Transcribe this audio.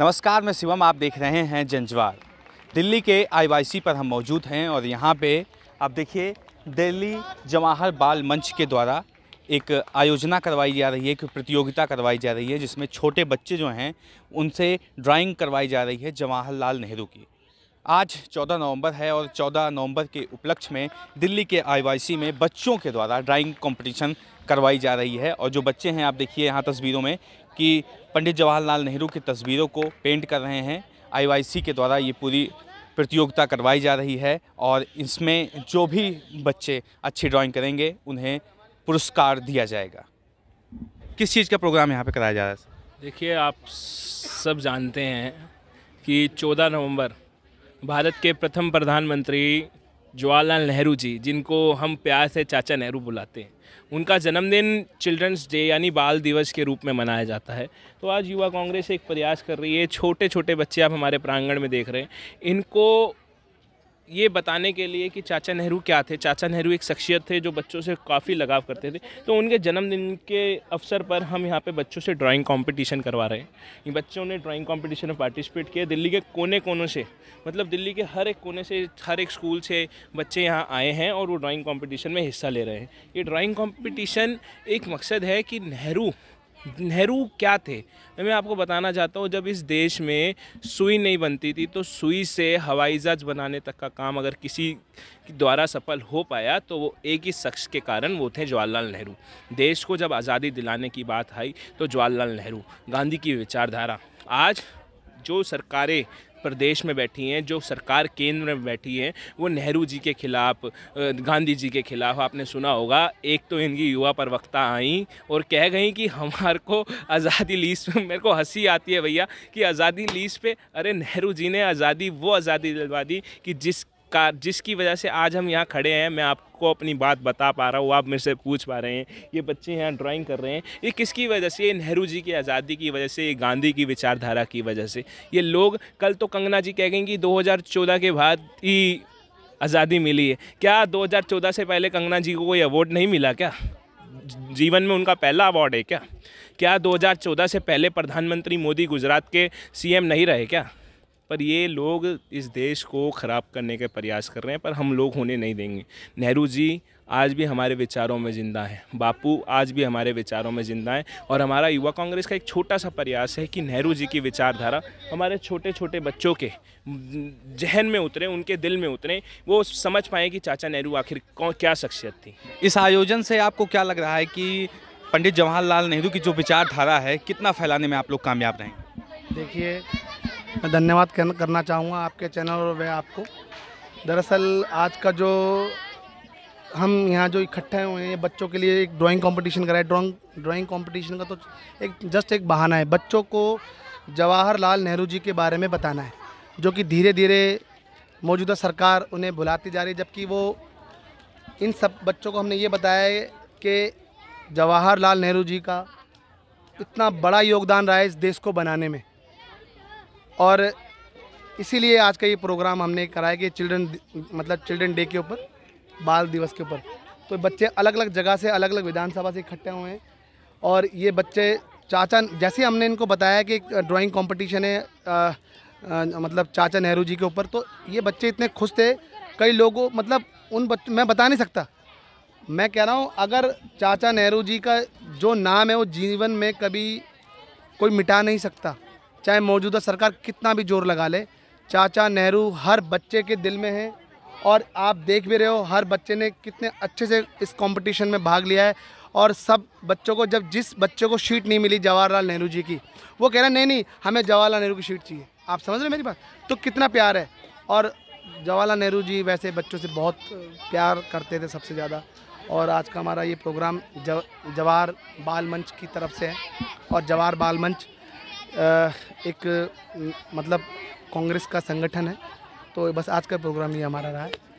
नमस्कार मैं शिवम आप देख रहे हैं जंजवार दिल्ली के आईवाईसी पर हम मौजूद हैं और यहाँ पे आप देखिए दिल्ली जवाहर बाल मंच के द्वारा एक आयोजना करवाई जा रही है एक प्रतियोगिता करवाई जा रही है जिसमें छोटे बच्चे जो हैं उनसे ड्राइंग करवाई जा रही है जवाहरलाल नेहरू की आज 14 नवंबर है और 14 नवंबर के उपलक्ष्य में दिल्ली के आईवाईसी में बच्चों के द्वारा ड्राइंग कंपटीशन करवाई जा रही है और जो बच्चे हैं आप देखिए यहाँ तस्वीरों में कि पंडित जवाहरलाल नेहरू की तस्वीरों को पेंट कर रहे हैं आईवाईसी के द्वारा ये पूरी प्रतियोगिता करवाई जा रही है और इसमें जो भी बच्चे अच्छी ड्राइंग करेंगे उन्हें पुरस्कार दिया जाएगा किस चीज़ का प्रोग्राम यहाँ पे कराया जा रहा है देखिए आप सब जानते हैं कि 14 नवंबर भारत के प्रथम प्रधानमंत्री जवाहरलाल नेहरू जी जिनको हम प्यार से चाचा नेहरू बुलाते हैं उनका जन्मदिन चिल्ड्रंस डे यानी बाल दिवस के रूप में मनाया जाता है तो आज युवा कांग्रेस एक प्रयास कर रही है छोटे छोटे बच्चे आप हमारे प्रांगण में देख रहे हैं इनको ये बताने के लिए कि चाचा नेहरू क्या थे चाचा नेहरू एक शख्सियत थे जो बच्चों से काफ़ी लगाव करते थे तो उनके जन्मदिन के अवसर पर हम यहाँ पे बच्चों से ड्राइंग कंपटीशन करवा रहे हैं बच्चों ने ड्राइंग कंपटीशन में पार्टिसिपेट किया दिल्ली के कोने कोनों से मतलब दिल्ली के हर एक कोने से हर एक स्कूल से बच्चे यहाँ आए हैं और वो ड्राॅइंग कॉम्पिटिशन में हिस्सा ले रहे हैं ये ड्राॅइंग कॉम्पिटिशन एक मकसद है कि नेहरू नेहरू क्या थे मैं आपको बताना चाहता हूँ जब इस देश में सुई नहीं बनती थी तो सुई से हवाई जहाज़ बनाने तक का काम अगर किसी द्वारा सफल हो पाया तो वो एक ही शख्स के कारण वो थे जवाहरलाल नेहरू देश को जब आज़ादी दिलाने की बात आई तो जवाहरलाल नेहरू गांधी की विचारधारा आज जो सरकारें प्रदेश में बैठी हैं जो सरकार केंद्र में बैठी हैं वो नेहरू जी के खिलाफ गांधी जी के खिलाफ आपने सुना होगा एक तो इनकी युवा प्रवक्ता आई और कह गई कि हमारे को आज़ादी लीज पे मेरे को हंसी आती है भैया कि आज़ादी लीज पे अरे नेहरू जी ने आज़ादी वो आज़ादी दिलवा दी कि जिस का जिसकी वजह से आज हम यहाँ खड़े हैं मैं आपको अपनी बात बता पा रहा हूँ आप मेरे से पूछ पा रहे हैं ये बच्चे यहाँ ड्राइंग कर रहे हैं ये किसकी वजह से ये नेहरू जी की आज़ादी की वजह से ये गांधी की विचारधारा की वजह से ये लोग कल तो कंगना जी कह गई कि दो के बाद ही आज़ादी मिली है क्या दो से पहले कंगना जी को कोई अवार्ड नहीं मिला क्या जीवन में उनका पहला अवार्ड है क्या क्या 2014 से पहले प्रधानमंत्री मोदी गुजरात के सीएम नहीं रहे क्या पर ये लोग इस देश को ख़राब करने के प्रयास कर रहे हैं पर हम लोग होने नहीं देंगे नेहरू जी आज भी हमारे विचारों में ज़िंदा हैं बापू आज भी हमारे विचारों में ज़िंदा हैं और हमारा युवा कांग्रेस का एक छोटा सा प्रयास है कि नेहरू जी की विचारधारा हमारे छोटे छोटे बच्चों के जहन में उतरे उनके दिल में उतरे वो समझ पाए कि चाचा नेहरू आखिर कौन क्या शख्सियत थी इस आयोजन से आपको क्या लग रहा है कि पंडित जवाहरलाल नेहरू की जो विचारधारा है कितना फैलाने में आप लोग कामयाब रहेंगे देखिए मैं धन्यवाद करना चाहूँगा आपके चैनल और वह आपको दरअसल आज का जो हम यहाँ जो इकट्ठे हुए हैं बच्चों के लिए एक ड्राइंग कंपटीशन कराए ड्राइंग ड्राइंग कंपटीशन का तो एक जस्ट एक बहाना है बच्चों को जवाहरलाल नेहरू जी के बारे में बताना है जो कि धीरे धीरे मौजूदा सरकार उन्हें भुलाती जा रही है जबकि वो इन सब बच्चों को हमने ये बताया है कि जवाहरलाल नेहरू जी का इतना बड़ा योगदान रहा है इस देश को बनाने में और इसीलिए आज का ये प्रोग्राम हमने कराया कि चिल्ड्रन मतलब चिल्ड्रन डे के ऊपर बाल दिवस के ऊपर तो बच्चे अलग अलग जगह से अलग अलग विधानसभा से इकट्ठे हुए हैं और ये बच्चे चाचा जैसे हमने इनको बताया कि ड्राइंग कंपटीशन है आ, आ, मतलब चाचा नेहरू जी के ऊपर तो ये बच्चे इतने खुश थे कई लोगों मतलब उन बच्चों मैं बता नहीं सकता मैं कह रहा हूँ अगर चाचा नेहरू जी का जो नाम है वो जीवन में कभी कोई मिटा नहीं सकता चाहे मौजूदा सरकार कितना भी जोर लगा ले चाचा नेहरू हर बच्चे के दिल में है और आप देख भी रहे हो हर बच्चे ने कितने अच्छे से इस कंपटीशन में भाग लिया है और सब बच्चों को जब जिस बच्चे को शीट नहीं मिली जवाहरलाल नेहरू जी की वो कह रहा नहीं नहीं हमें जवाहरलाल नेहरू की शीट चाहिए आप समझ रहे मेरी बात तो कितना प्यार है और जवाहरलाल नेहरू जी वैसे बच्चों से बहुत प्यार करते थे सबसे ज़्यादा और आज का हमारा ये प्रोग्राम जवाहर बाल मंच की तरफ से है और जवाहर बाल मंच एक मतलब कांग्रेस का संगठन है तो बस आज का प्रोग्राम ये हमारा रहा है